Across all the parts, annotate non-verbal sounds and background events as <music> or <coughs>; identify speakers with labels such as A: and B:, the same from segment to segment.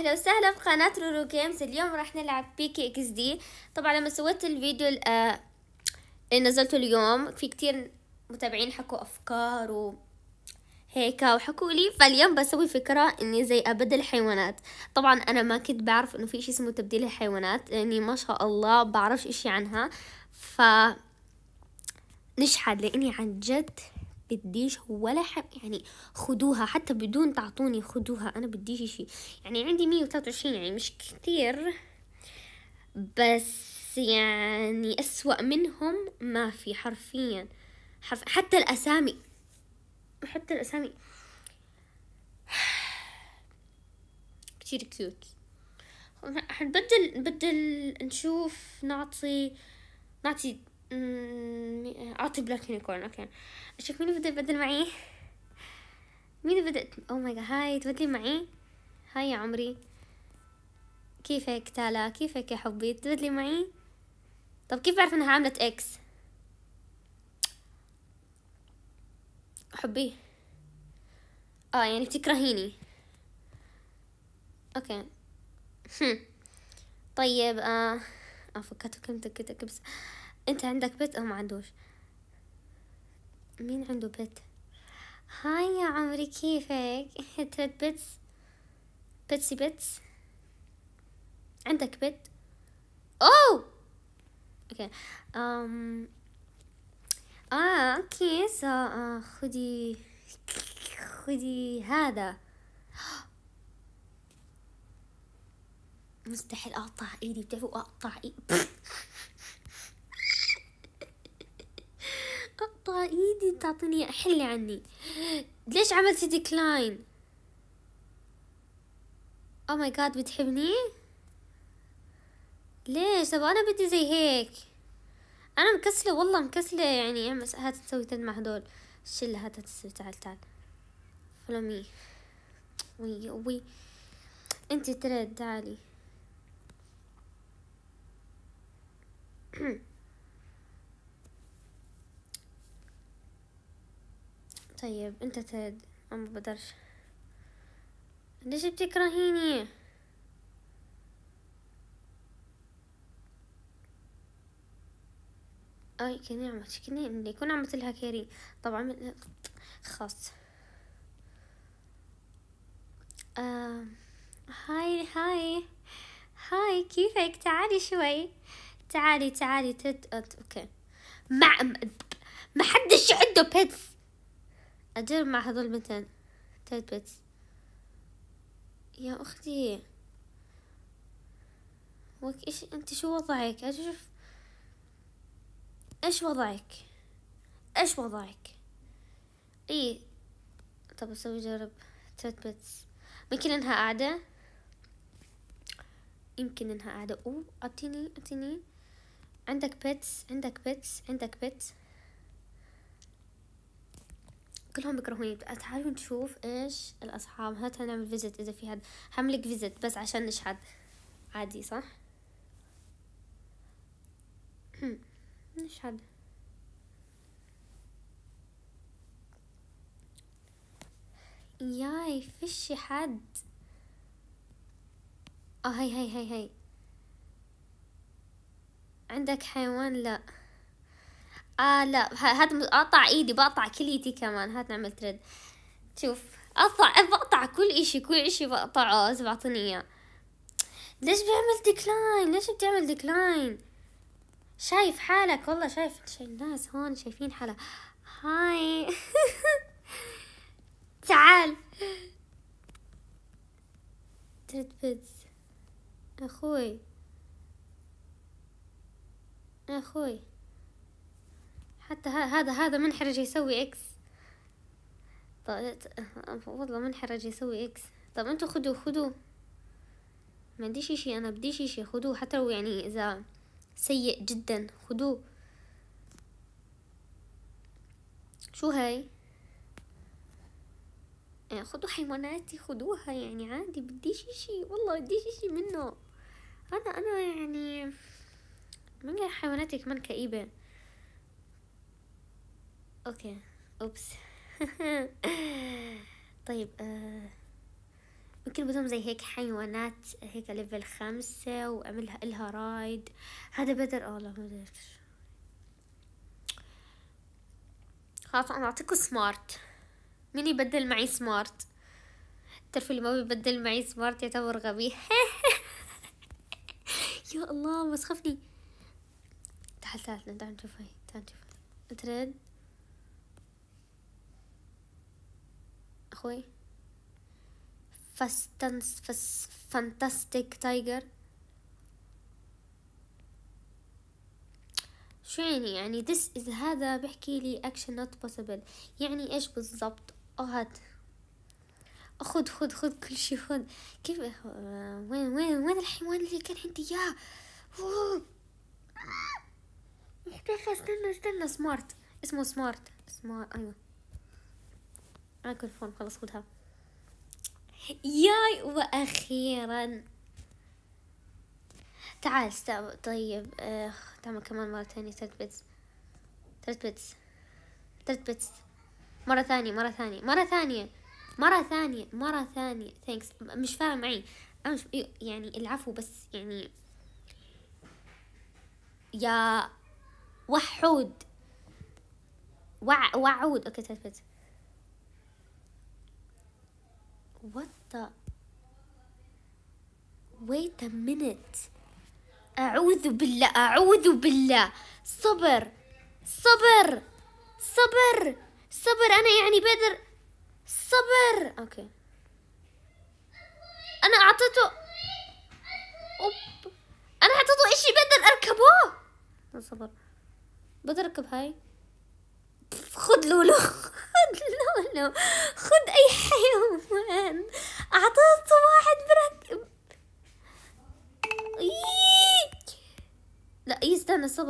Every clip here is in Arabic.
A: اهلا وسهلا في قناة رورو جيمز اليوم راح نلعب بيكي اكس دي طبعا لما سويت الفيديو آه، اللي نزلته اليوم في كتير متابعين حكوا افكار وهيك وحكوا لي فاليوم بسوي فكرة اني زي ابدل حيوانات طبعا انا ما كنت بعرف انه في اشي اسمه تبديل الحيوانات لاني ما شاء الله بعرفش اشي عنها ف نشحد لاني عن جد بديش ولا حب يعني خدوها حتى بدون تعطوني خدوها انا بديش شيء يعني عندي مية وعشرين يعني مش كثير بس يعني اسوأ منهم ما في حرفيا حرف حتى الاسامي حتى الاسامي <sighs> كثير كيوت بدل بدل نشوف نعطي نعطي اعطي بلاك يونيكورن اوكي اشوف مين بدأ يبدل معي مين بدأت او ماي جاد هاي تبدلي معي هاي يا عمري كيفك تالا كيفك يا حبي تبدلي معي طب كيف بعرف انها عملت اكس حبي اه يعني بتكرهيني اوكي هم. طيب اه اه فكرت كم تكتك بس انت عندك بيت او ما عندوش مين عنده بيت هاي يا عمري كيفك <laughs> تريد بيتس بيتسي بيتس عندك بيت اوه اوكي ام اه اوكي سو آه، خدي خدي هذا <gasps> مستحيل اقطع ايدي بتعرفوا اقطع ايدي <laughs> احطها ايدي تعطيني حلي عني ليش عملتي ديكلاين او ماي جاد بتحبني ليش طب انا بدي زي هيك انا مكسله والله مكسله يعني هات تسوي تد مع هدول الشله هات تسوي تعال تعال فلمي وي وي انت ترد تعالي طيب انت تد ما بقدرش ليش بتكرهيني اي كني عملت كني اني كون عملت لها كيري طبعا خاص آه. هاي هاي هاي كيفك تعالي شوي تعالي تعالي تت اوكي ما ما حدش عنده بيتس أجرب مع هذول البنتين تيت بيتس يا أختي وك إيش أنت شو وضعك أشوف إيش وضعك إيش وضعك إيه طب أسوي جرب تيت بيتس يمكن إنها قاعدة يمكن إنها قاعدة أوه أعطيني أعطيني عندك بيتس عندك بيتس عندك بيتس كلهم بيكرهوني تعالوا نشوف ايش الاصحاب هات نعمل فيزت اذا في حد حملك فيزت بس عشان نشحد عادي صح نشحد <clears throat> ياي فيش حد اه هاي هاي هاي هاي عندك حيوان لا اه لا هات اقطع ايدي بقطع كليتي كمان هات نعمل ترد شوف اقطع بقطع كل اشي كل اشي بقطعه اذا بعطيني اياه ليش بيعمل ديكلاين ليش بتعمل ديكلاين شايف حالك والله شايف الناس هون شايفين حالها هاي <laughs> تعال ترد بيتز اخوي اخوي حتى هذا هذا منحرج يسوي اكس طيب والله منحرج يسوي اكس طب انتوا خدوه خدوه ما عنديش شي انا بدي شي خدوه حتى لو يعني اذا سيء جدا خدوه شو هاي يعني خدوا حيواناتي خدوها يعني عادي بديش اشي والله بديش اشي منه انا انا يعني من حيواناتي كمان كئيبه اوكي اوبس <laughs> طيب آه، ممكن بدهم زي هيك حيوانات هيك ليفل خمسة وأعملها إلها رايد هذا بدر اه لا ما بدرش خلاص أنا أعطيكم سمارت مين يبدل معي سمارت تعرفوا اللي ما بيبدل معي سمارت يعتبر غبي <laughs> يا الله بس خفني تعال تعال تعال نشوف هاي تعال نشوف انت اخوي فاستنس فس فانتاستيك تايجر شو يعني يعني this is هذا بحكي لي action not possible يعني ايش بالضبط او هاد خد خد خد كل شيء خد كيف وين وين وين الحيوان اللي كان عندي اياه محتاجة استنى استنى سمارت اسمه سمارت اسمه ايوه معاكم الفون خلص خدها ياي واخيرا تعال استا طيب اخ آه، تعمل كمان مرة ثانية ثلاث بيتس ثلاث بيتس ثلاث بيتس مرة ثانية مرة ثانية مرة ثانية مرة ثانية مرة ثانية ثانكس مش فاهم معي أنا مش يعني العفو بس يعني يا وحود وع وعود اوكي ثلاث بيتس What the? Wait a minute. أعوذ بالله أعوذ بالله صبر صبر صبر صبر أنا يعني بدر صبر أوكي أنا أعطيته أوب. أنا أعطيته إشي بدر أركبه صبر بدر أركب هاي خذ لولو <laughs> خذ لولو خذ أي حيوان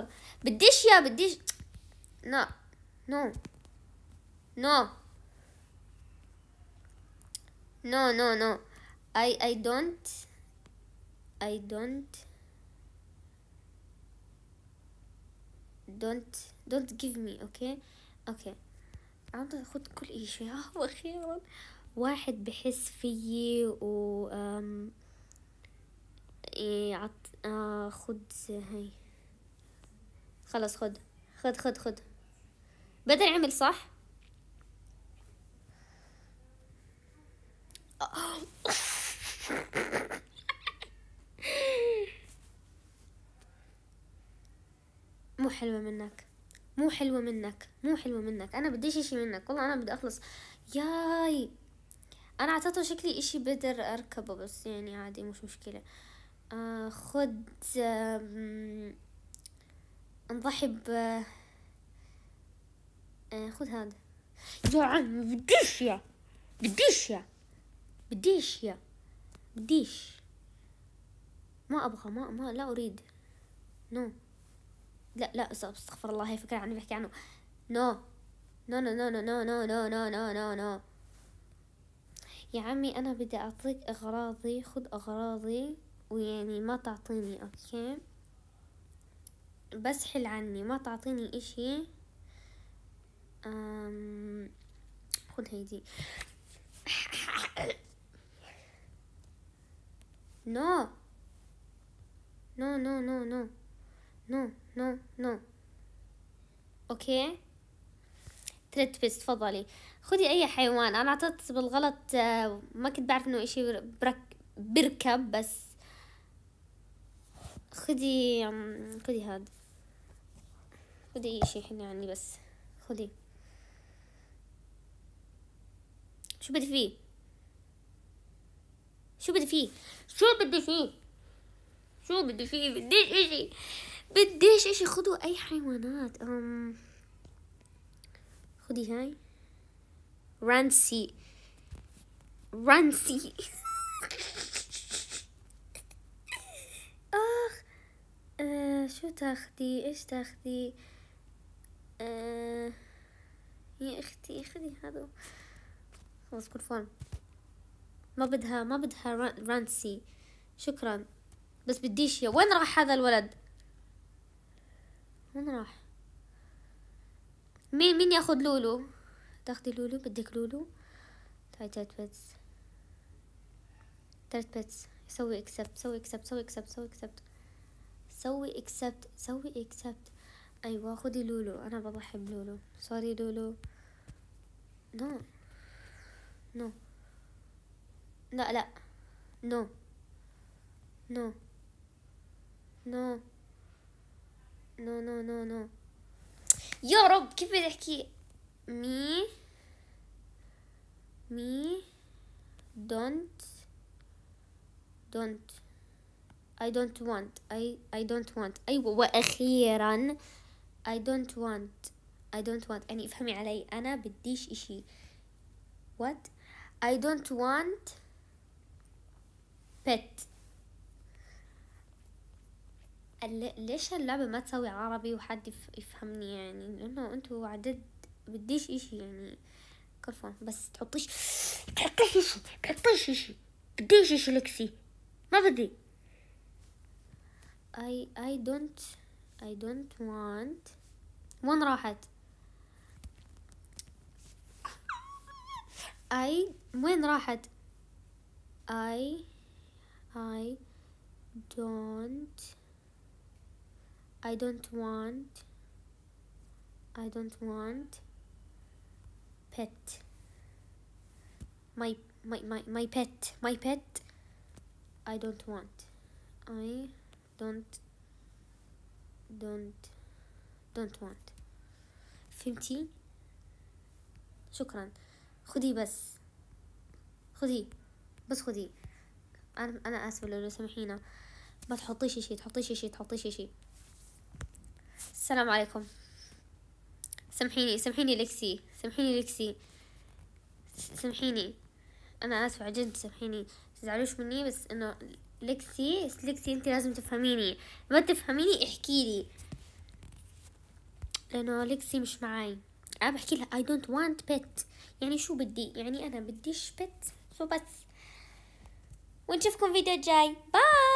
A: صبر بديش يا بديش لا نو نو نو نو نو اي اي دونت اي دونت دونت دونت جيف مي اوكي اوكي عم خد كل شيء آه وأخيرا واحد بحس فيي و إيه عط آه خد هاي خلاص خد خد خد خد بدل عمل صح مو حلوة منك مو حلوة منك مو حلوة منك أنا بديش إشي منك والله أنا بدي أخلص ياي أنا أعطيته شكلي إشي بقدر أركبه بس يعني عادي مش مشكلة آه خد آه ضحي ب خذ هذا يا عم بديش يا بديش يا بديش يا بديش ما ابغى ما ما لا اريد نو لا لا استغفر الله هي فكرة عني بحكي عنه نو نو نو نو نو نو نو نو نو نو نو يا عمي انا بدي اعطيك اغراضي خذ اغراضي ويعني ما تعطيني اوكي okay. بس حل عني ما تعطيني اشي خذ هيدي <coughs> نو نو نو نو نو نو نو نو اوكي تريد بس تفضلي خذي اي حيوان انا اعطيت بالغلط آه، ما كنت بعرف انه اشي برك بركب بس خدي خدي هذا خدي اي شيء حلي عني بس خدي شو بدي فيه شو بدي فيه شو بدي فيه شو بدي فيه بديش اشي بديش اشي خدوا اي حيوانات أم... خدي هاي رانسي رانسي <laughs> اخ آه شو تاخدي ايش تاخدي آه يا اختي خذي هذا خلاص كل ما بدها ما بدها رانسي شكرا بس بديش يا وين راح هذا الولد وين راح مين مين ياخذ لولو تاخذي لولو بدك لولو تعي تلت بيتس تلت بيتس سوي اكسبت سوي اكسبت سوي اكسبت سوي اكسبت سوي اكسبت سوي اكسبت أيوة خدي لولو أنا بضحي بلولو سوري لولو نو نو لا لا نو نو نو نو نو نو نو يا رب كيف بدي احكي مي مي دونت دونت اي دونت وانت اي اي دونت وانت أيوة وأخيرا I don't want I don't want يعني افهمي علي أنا بديش إشي what I don't want pet ليش اللعبة ما تسوي عربي وحد يفهمني يعني لأنه أنتوا عدد بديش إشي يعني كرفون بس تحطيش تحطيش إشي تحطيش إشي بديش إشي لكسي ما بدي I I don't I don't want وين راحت I وين راحت I I don't I don't want I don't want pet my my my, my pet my pet I don't want I don't don't don't want فهمتي شكرا خدي بس خدي بس خدي انا انا اسفه لو سمحينا ما تحطيش شيء تحطيش شيء تحطيش شيء السلام عليكم سامحيني سامحيني لكسي سامحيني لكسي سامحيني انا اسفه عن جد سامحيني تزعلوش مني بس انه لكسي لكسي انت لازم تفهميني ما تفهميني احكي لي لانه لكسي مش معاي انا بحكي لها اي دونت وانت بيت يعني شو بدي يعني انا بديش بيت سو بس ونشوفكم فيديو جاي باي